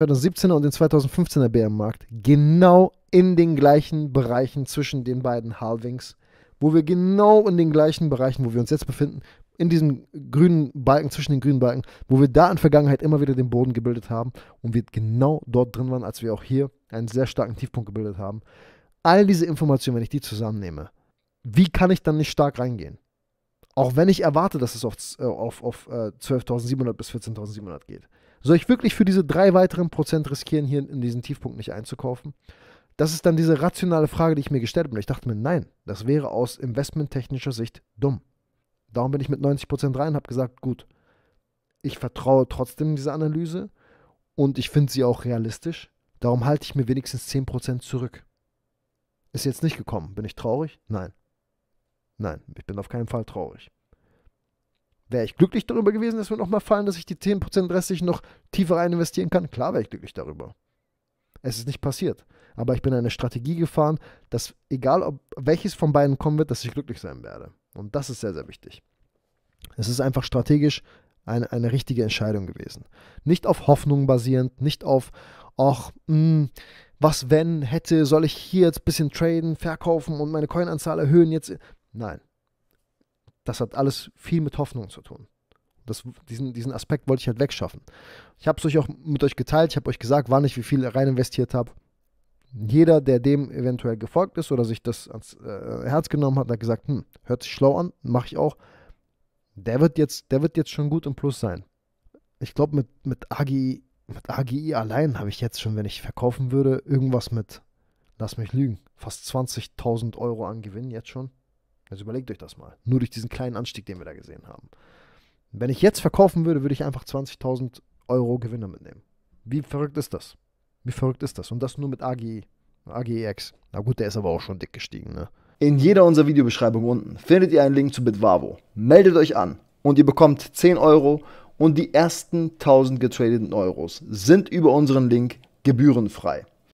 2017er und den 2015er BM-Markt genau in den gleichen Bereichen zwischen den beiden Halvings, wo wir genau in den gleichen Bereichen, wo wir uns jetzt befinden, in diesen grünen Balken, zwischen den grünen Balken, wo wir da in Vergangenheit immer wieder den Boden gebildet haben und wir genau dort drin waren, als wir auch hier einen sehr starken Tiefpunkt gebildet haben. All diese Informationen, wenn ich die zusammennehme, wie kann ich dann nicht stark reingehen? Auch wenn ich erwarte, dass es auf, äh, auf, auf 12.700 äh, bis 14.700 geht. Soll ich wirklich für diese drei weiteren Prozent riskieren, hier in diesen Tiefpunkt nicht einzukaufen? Das ist dann diese rationale Frage, die ich mir gestellt habe. Und ich dachte mir, nein, das wäre aus investmenttechnischer Sicht dumm. Darum bin ich mit 90% rein und habe gesagt, gut, ich vertraue trotzdem dieser Analyse und ich finde sie auch realistisch. Darum halte ich mir wenigstens 10% zurück. Ist jetzt nicht gekommen. Bin ich traurig? Nein. Nein, ich bin auf keinen Fall traurig. Wäre ich glücklich darüber gewesen, dass wir nochmal fallen, dass ich die 10% restlich noch tiefer rein investieren kann? Klar wäre ich glücklich darüber. Es ist nicht passiert. Aber ich bin eine Strategie gefahren, dass egal ob welches von beiden kommen wird, dass ich glücklich sein werde. Und das ist sehr, sehr wichtig. Es ist einfach strategisch eine, eine richtige Entscheidung gewesen. Nicht auf Hoffnung basierend, nicht auf, ach, hm, was wenn, hätte, soll ich hier jetzt ein bisschen traden, verkaufen und meine Coinanzahl erhöhen jetzt? Nein, das hat alles viel mit Hoffnung zu tun. Das, diesen, diesen Aspekt wollte ich halt wegschaffen. Ich habe es euch auch mit euch geteilt, ich habe euch gesagt, wann ich wie viel rein investiert habe. Jeder, der dem eventuell gefolgt ist oder sich das ans äh, Herz genommen hat, hat gesagt, hm, hört sich schlau an, mache ich auch. Der wird, jetzt, der wird jetzt schon gut im Plus sein. Ich glaube, mit, mit, AGI, mit AGI allein habe ich jetzt schon, wenn ich verkaufen würde, irgendwas mit, lass mich lügen, fast 20.000 Euro an Gewinn jetzt schon. Also überlegt euch das mal. Nur durch diesen kleinen Anstieg, den wir da gesehen haben. Wenn ich jetzt verkaufen würde, würde ich einfach 20.000 Euro Gewinne mitnehmen. Wie verrückt ist das? Wie verrückt ist das? Und das nur mit AGE. AGEX. Na gut, der ist aber auch schon dick gestiegen, ne? In jeder unserer Videobeschreibungen unten findet ihr einen Link zu Bitwavo. Meldet euch an und ihr bekommt 10 Euro und die ersten 1000 getradeten Euros sind über unseren Link gebührenfrei.